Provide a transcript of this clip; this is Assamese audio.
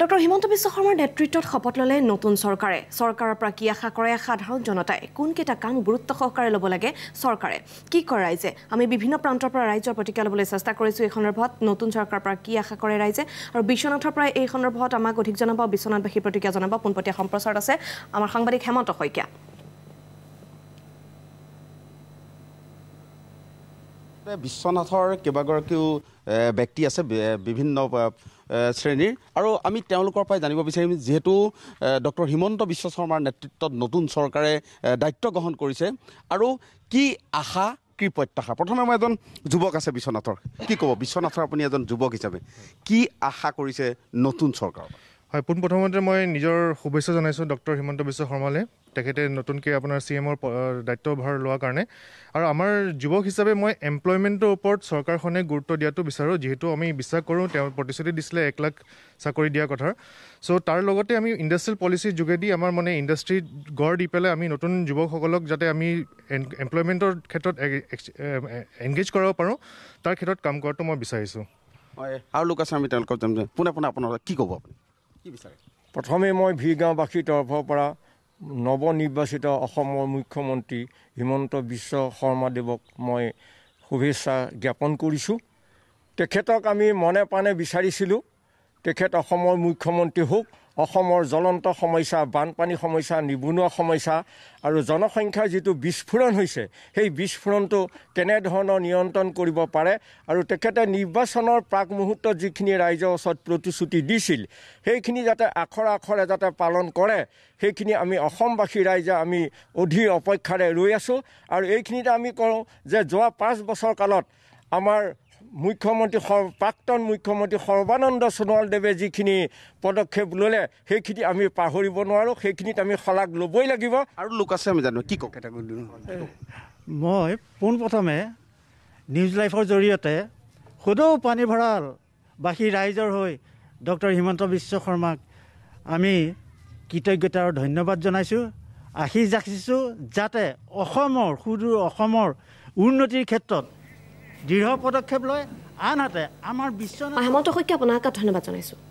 ডক্টৰ হিমন্ত বিশ্ব শৰ্মাৰ নেতৃত্বত শপত ল'লে নতুন চৰকাৰে চৰকাৰৰ পৰা কি আশা কৰে সাধাৰণ জনতাই কোনকেইটা কাম গুৰুত্ব সহকাৰে ল'ব লাগে চৰকাৰে কি কৰে ৰাইজে আমি বিভিন্ন প্ৰান্তৰ পৰা ৰাইজৰ প্ৰতিক্ৰিয়া ল'বলৈ চেষ্টা কৰিছোঁ এই সন্দৰ্ভত নতুন চৰকাৰৰ পৰা কি আশা কৰে ৰাইজে আৰু বিশ্বনাথৰ পৰা এই সন্দৰ্ভত আমাক অধিক জনাব বিশ্বনাথবাসীৰ প্ৰতিক্ৰিয়া জনাব পোনপটীয়া সম্প্ৰচাৰত আছে আমাৰ সাংবাদিক হেমন্ত শইকীয়া আচলতে বিশ্বনাথৰ কেইবাগৰাকীও ব্যক্তি আছে বিভিন্ন শ্ৰেণীৰ আৰু আমি তেওঁলোকৰ পৰাই জানিব বিচাৰিম যিহেতু ডক্টৰ হিমন্ত বিশ্ব শৰ্মাৰ নেতৃত্বত নতুন চৰকাৰে দায়িত্ব গ্ৰহণ কৰিছে আৰু কি আশা কি প্ৰত্যাশা প্ৰথমে মই এজন যুৱক আছে বিশ্বনাথৰ কি ক'ব বিশ্বনাথৰ আপুনি এজন যুৱক হিচাপে কি আশা কৰিছে নতুন চৰকাৰ হয় পোনপ্ৰথমতে মই নিজৰ শুভেচ্ছা জনাইছোঁ ডক্টৰ হিমন্ত বিশ্ব শৰ্মালৈ তেখেতে নতুনকৈ আপোনাৰ চি এমৰ দায়িত্বভাৰ লোৱাৰ কাৰণে আৰু আমাৰ যুৱক হিচাপে মই এমপ্লয়মেণ্টৰ ওপৰত চৰকাৰখনে গুৰুত্ব দিয়াটো বিচাৰোঁ যিহেতু আমি বিশ্বাস কৰোঁ তেওঁ প্ৰতিশ্ৰুতি দিছিলে এক লাখ চাকৰি দিয়াৰ কথাৰ চ' তাৰ লগতে আমি ইণ্ডাষ্ট্ৰিয়েল পলিচিৰ যোগেদি আমাৰ মানে ইণ্ডাষ্ট্ৰি গঢ় দি পেলাই আমি নতুন যুৱকসকলক যাতে আমি এমপ্লয়মেণ্টৰ ক্ষেত্ৰত এংগেজ কৰাব পাৰোঁ তাৰ ক্ষেত্ৰত কাম কৰাটো মই বিচাৰিছোঁ আৰু লোক আছে আমি তেওঁলোকক পোনে পোনে আপোনালোকে কি ক'ব আপুনি কি বিচাৰে প্ৰথমে মই ভি গাঁওবাসীৰ তৰফৰ পৰা নৱ নিৰ্বাচিত অসমৰ মুখ্যমন্ত্ৰী হিমন্ত বিশ্ব শৰ্মাদেৱক মই শুভেচ্ছা জ্ঞাপন কৰিছোঁ তেখেতক আমি মনে প্ৰাণে বিচাৰিছিলোঁ তেখেত অসমৰ মুখ্যমন্ত্ৰী হওক অসমৰ জ্বলন্ত সমস্যা বানপানী সমস্যা নিবনুৱা সমস্যা আৰু জনসংখ্যাৰ যিটো বিস্ফোৰণ হৈছে সেই বিস্ফোৰণটো কেনেধৰণৰ নিয়ন্ত্ৰণ কৰিব পাৰে আৰু তেখেতে নিৰ্বাচনৰ প্ৰাক মুহূৰ্তত যিখিনি ৰাইজৰ ওচৰত প্ৰতিশ্ৰুতি দিছিল সেইখিনি যাতে আখৰে আখৰে যাতে পালন কৰে সেইখিনি আমি অসমবাসী ৰাইজে আমি অধীৰ অপেক্ষাৰে ৰৈ আছোঁ আৰু এইখিনিতে আমি কওঁ যে যোৱা পাঁচ বছৰ কালত আমাৰ মুখ্যমন্ত্ৰী প্ৰাক্তন মুখ্যমন্ত্ৰী সৰ্বানন্দ সোণোৱালদেৱে যিখিনি পদক্ষেপ ল'লে সেইখিনি আমি পাহৰিব নোৱাৰোঁ সেইখিনিত আমি শলাগ ল'বই লাগিব আৰু লোক আছে আমি জানো কি কওক মই পোনপ্ৰথমে নিউজ লাইফৰ জৰিয়তে সদৌ পানীভঁৰাল বাসী ৰাইজৰ হৈ ডক্টৰ হিমন্ত বিশ্ব শৰ্মাক আমি কৃতজ্ঞতা আৰু ধন্যবাদ জনাইছোঁ আশীষ ৰাখিছোঁ যাতে অসমৰ সুদূৰ অসমৰ উন্নতিৰ ক্ষেত্ৰত দৃঢ় পদক্ষেপ লয় আনহাতে আমাৰ বিশ্ব হেমন্ত শইকীয়া আপোনাক ধন্যবাদ জনাইছোঁ